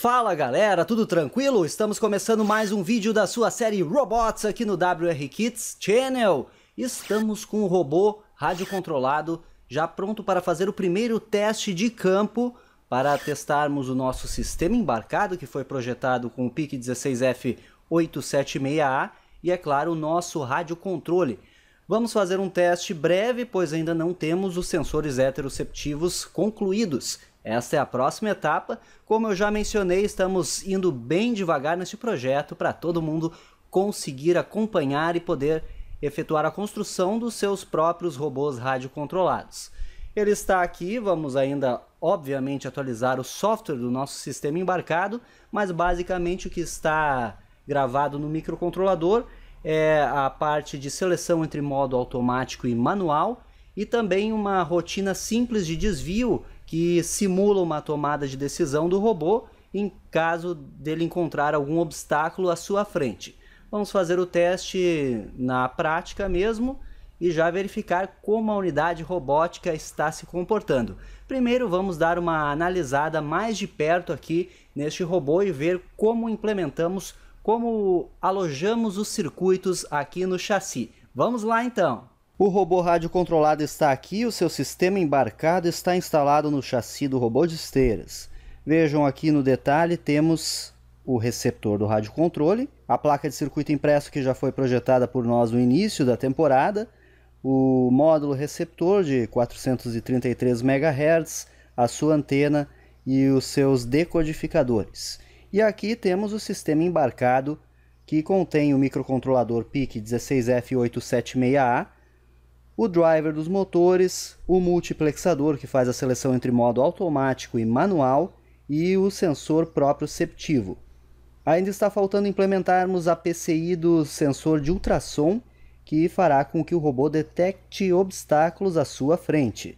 Fala galera, tudo tranquilo? Estamos começando mais um vídeo da sua série Robots aqui no WR Kids Channel. Estamos com o robô radiocontrolado já pronto para fazer o primeiro teste de campo para testarmos o nosso sistema embarcado que foi projetado com o PIC 16F876A e é claro o nosso radiocontrole. Vamos fazer um teste breve, pois ainda não temos os sensores heteroceptivos concluídos. Esta é a próxima etapa. Como eu já mencionei, estamos indo bem devagar neste projeto para todo mundo conseguir acompanhar e poder efetuar a construção dos seus próprios robôs radiocontrolados. Ele está aqui, vamos ainda, obviamente, atualizar o software do nosso sistema embarcado, mas basicamente o que está gravado no microcontrolador é a parte de seleção entre modo automático e manual e também uma rotina simples de desvio que simula uma tomada de decisão do robô em caso dele encontrar algum obstáculo à sua frente. Vamos fazer o teste na prática mesmo e já verificar como a unidade robótica está se comportando. Primeiro vamos dar uma analisada mais de perto aqui neste robô e ver como implementamos, como alojamos os circuitos aqui no chassi. Vamos lá então! O robô rádio controlado está aqui, o seu sistema embarcado está instalado no chassi do robô de esteiras. Vejam aqui no detalhe, temos o receptor do rádio controle, a placa de circuito impresso que já foi projetada por nós no início da temporada, o módulo receptor de 433 MHz, a sua antena e os seus decodificadores. E aqui temos o sistema embarcado que contém o microcontrolador PIC 16F876A, o driver dos motores, o multiplexador que faz a seleção entre modo automático e manual e o sensor proprioceptivo. Ainda está faltando implementarmos a PCI do sensor de ultrassom, que fará com que o robô detecte obstáculos à sua frente.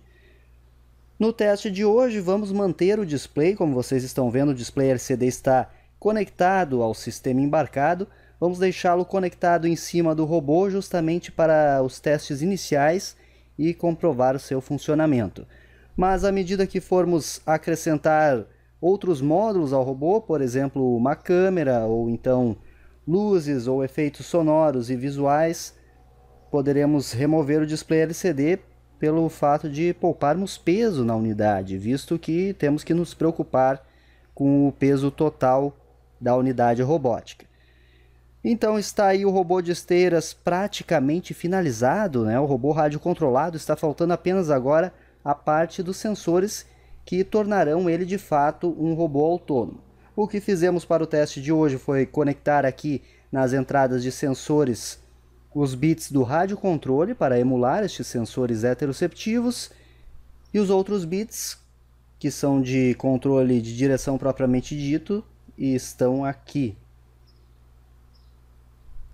No teste de hoje, vamos manter o display, como vocês estão vendo, o display LCD está conectado ao sistema embarcado, Vamos deixá-lo conectado em cima do robô justamente para os testes iniciais e comprovar o seu funcionamento. Mas à medida que formos acrescentar outros módulos ao robô, por exemplo, uma câmera ou então luzes ou efeitos sonoros e visuais, poderemos remover o display LCD pelo fato de pouparmos peso na unidade, visto que temos que nos preocupar com o peso total da unidade robótica. Então está aí o robô de esteiras praticamente finalizado, né? O robô radiocontrolado está faltando apenas agora a parte dos sensores que tornarão ele de fato um robô autônomo. O que fizemos para o teste de hoje foi conectar aqui nas entradas de sensores os bits do radiocontrole para emular estes sensores heteroceptivos e os outros bits que são de controle de direção propriamente dito e estão aqui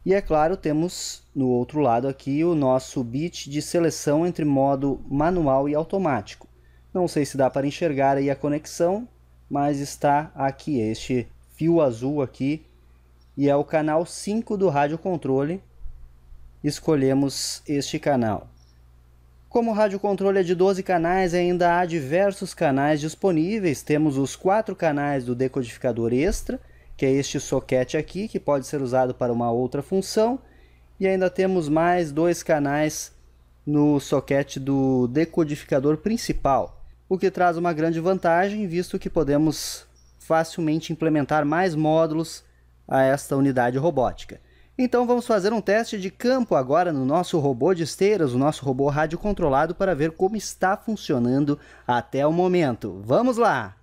e é claro, temos no outro lado aqui o nosso bit de seleção entre modo manual e automático. Não sei se dá para enxergar aí a conexão, mas está aqui este fio azul aqui e é o canal 5 do rádio controle. Escolhemos este canal. Como o rádio controle é de 12 canais, ainda há diversos canais disponíveis. Temos os quatro canais do decodificador extra que é este soquete aqui, que pode ser usado para uma outra função. E ainda temos mais dois canais no soquete do decodificador principal, o que traz uma grande vantagem, visto que podemos facilmente implementar mais módulos a esta unidade robótica. Então vamos fazer um teste de campo agora no nosso robô de esteiras, o nosso robô rádio controlado para ver como está funcionando até o momento. Vamos lá!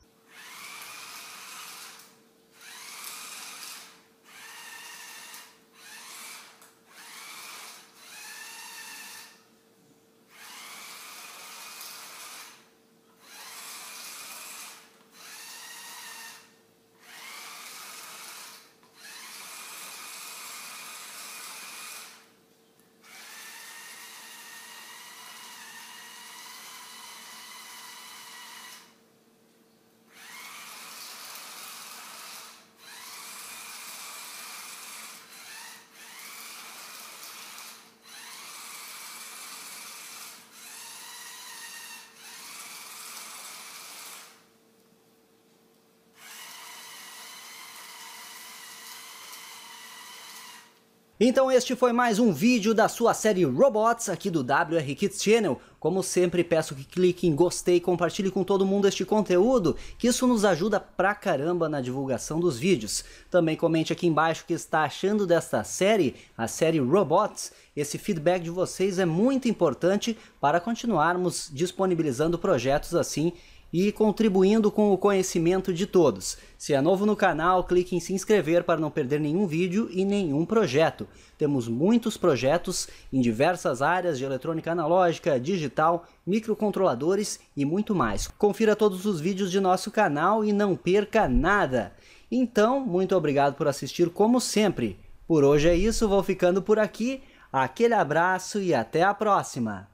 Então este foi mais um vídeo da sua série Robots aqui do WR Kids Channel. Como sempre peço que clique em gostei, e compartilhe com todo mundo este conteúdo, que isso nos ajuda pra caramba na divulgação dos vídeos. Também comente aqui embaixo o que está achando desta série, a série Robots. Esse feedback de vocês é muito importante para continuarmos disponibilizando projetos assim e contribuindo com o conhecimento de todos. Se é novo no canal, clique em se inscrever para não perder nenhum vídeo e nenhum projeto. Temos muitos projetos em diversas áreas de eletrônica analógica, digital, microcontroladores e muito mais. Confira todos os vídeos de nosso canal e não perca nada. Então, muito obrigado por assistir como sempre. Por hoje é isso, vou ficando por aqui. Aquele abraço e até a próxima!